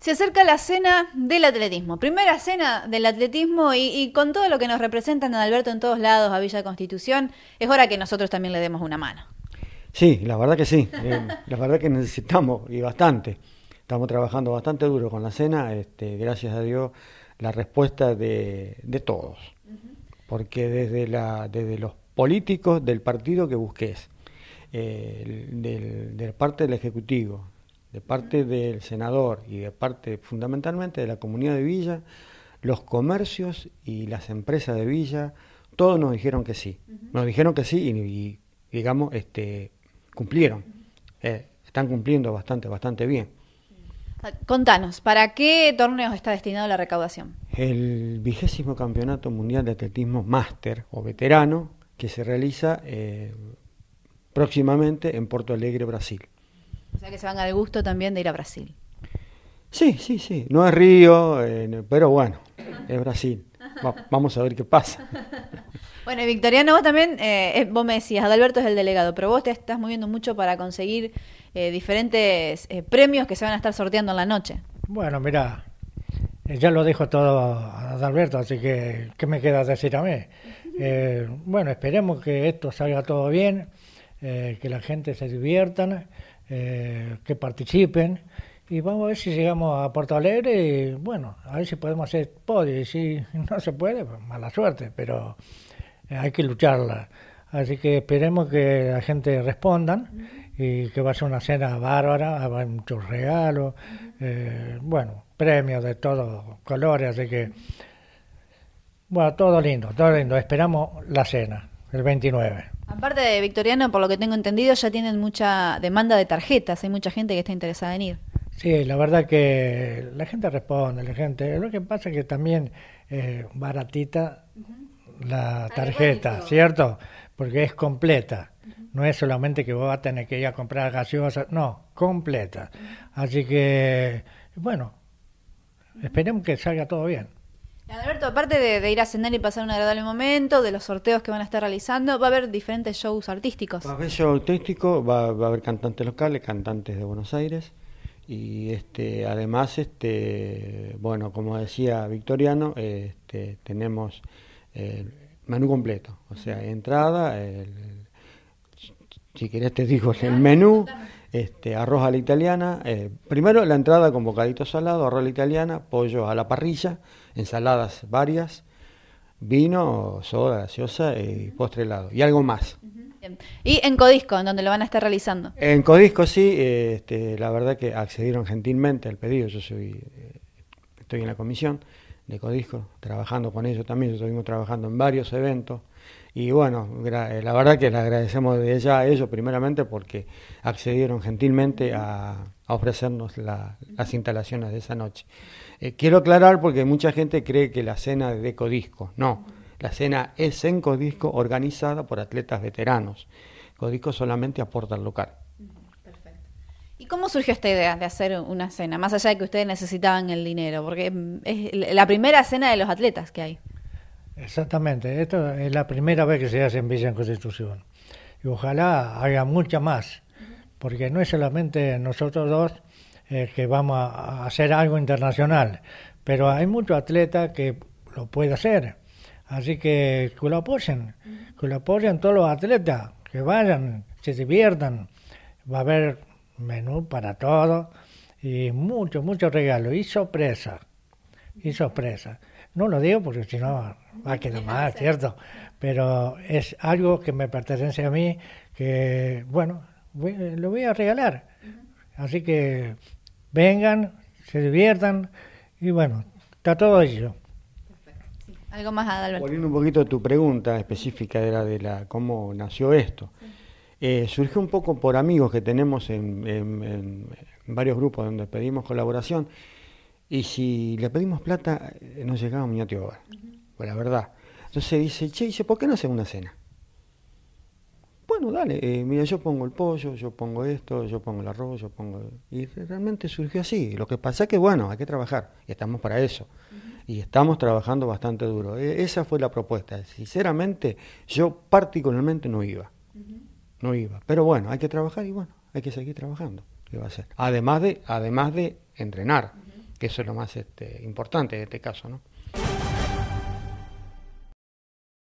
Se acerca la cena del atletismo. Primera cena del atletismo y, con todo lo que nos representan a Alberto en todos lados, a Villa Constitución, es hora que nosotros también le demos una mano. Sí, la verdad que sí. Eh, la verdad que necesitamos y bastante. Estamos trabajando bastante duro con la cena. Este, gracias a Dios, la respuesta de, todos. Porque desde, la, desde los políticos del partido que busques, eh, del, de parte del Ejecutivo, de parte del senador y de parte fundamentalmente de la comunidad de Villa, los comercios y las empresas de Villa, todos nos dijeron que sí. Nos dijeron que sí y, digamos, este, cumplieron. Eh, están cumpliendo bastante, bastante bien. Ah, contanos, ¿para qué torneos está destinado la recaudación? El vigésimo Campeonato Mundial de Atletismo Máster o Veterano que se realiza eh, próximamente en Porto Alegre, Brasil. O sea que se van a el gusto también de ir a Brasil. Sí, sí, sí. No es Río, eh, pero bueno, es Brasil. vamos a ver qué pasa. Bueno, y Victoriano, vos también, eh, eh, vos me decías, Adalberto es el delegado, pero vos te estás moviendo mucho para conseguir diferentes premios que se van a estar sorteando en la noche. Bueno, mira, ya lo dijo todo Adalberto, así que, ¿qué me queda decir a mí? bueno, esperemos que esto salga todo bien. Eh, que la gente se diviertan, eh, que participen. Y vamos a ver si llegamos a Porto Alegre y bueno, a ver si podemos hacer podio. Y si no se puede, pues mala suerte, pero eh, hay que lucharla. Así que esperemos que la gente responda y que va a ser una cena bárbara, hay muchos regalos, bueno, premios de todos colores, así que, bueno, todo lindo, todo lindo. Esperamos la cena, el 29. Aparte de Victoriano, por lo que tengo entendido, ya tienen mucha demanda de tarjetas, hay mucha gente que está interesada en ir. Sí, la verdad que la gente responde, la gente. Lo que pasa es que también es eh, baratita la tarjeta, ¿cierto? Porque es completa. No es solamente que vos vas a tener que ir a comprar gaseosa, no, completa. Así que, bueno, esperemos que salga todo bien. Alberto, aparte de, ir a cenar y pasar un agradable momento, de los sorteos que van a estar realizando, va a haber diferentes shows artísticos. Va a haber show artístico, va, a haber cantantes locales, cantantes de Buenos Aires y este además este bueno como decía Victoriano este, tenemos el menú completo o sea entrada si querés te digo el menú este arroz a la italiana eh, primero la entrada con bocaditos salado arroz a la italiana pollo a la parrilla ensaladas varias, vino, soda, gaseosa y postre helado. Y algo más. Y en Codisco, en donde lo van a estar realizando. En Codisco sí, este, la verdad que accedieron gentilmente al pedido. Yo soy, eh, estoy en la comisión de Codisco, trabajando con ellos también, estuvimos trabajando en varios eventos. Y bueno, eh, la verdad que le agradecemos de ella a ellos primeramente porque accedieron gentilmente a, ofrecernos las instalaciones de esa noche. Eh, quiero aclarar porque mucha gente cree que la cena de Codisco, no, la cena es en Codisco organizada por atletas veteranos. Codisco solamente aporta el local. ¿Y cómo surgió esta idea de hacer una cena? Más allá de que ustedes necesitaban el dinero, porque es la primera cena de los atletas que hay. Exactamente, esto es la primera vez que se hace en Villa Constitución. Y ojalá haya mucha más, porque no es solamente nosotros dos eh, que vamos a hacer algo internacional, pero hay muchos atletas que lo pueden hacer. Así que que lo apoyen, que lo apoyen todos los atletas, que vayan, se diviertan. Va a haber menú para todo y mucho mucho regalos y sorpresa Y sorpresa No lo digo porque si no va a quedar mal, ¿cierto? Pero es algo que me pertenece a mí, que bueno, lo voy a regalar. Así que vengan, se diviertan y bueno, está todo ello. Algo más, Adalberto. Volviendo un poquito tu pregunta específica, era de la cómo nació esto. Eh, surgió un poco por amigos que tenemos en, varios grupos donde pedimos colaboración y si le pedimos plata eh, nos llegaba un ñati hogar, la verdad. Entonces dice, che, dice, ¿por qué no hacemos una cena? Bueno, dale, eh, mira, yo pongo el pollo, yo pongo esto, yo pongo el arroz, yo pongo... Y realmente surgió así. Lo que pasa es que, bueno, hay que trabajar y estamos para eso. y estamos trabajando bastante duro. E-, esa fue la propuesta. Sinceramente, yo particularmente no iba no iba. Pero bueno, hay que trabajar y bueno, hay que seguir trabajando. va a ser? Además de, además de entrenar, que eso es lo más este, importante en este caso, ¿no?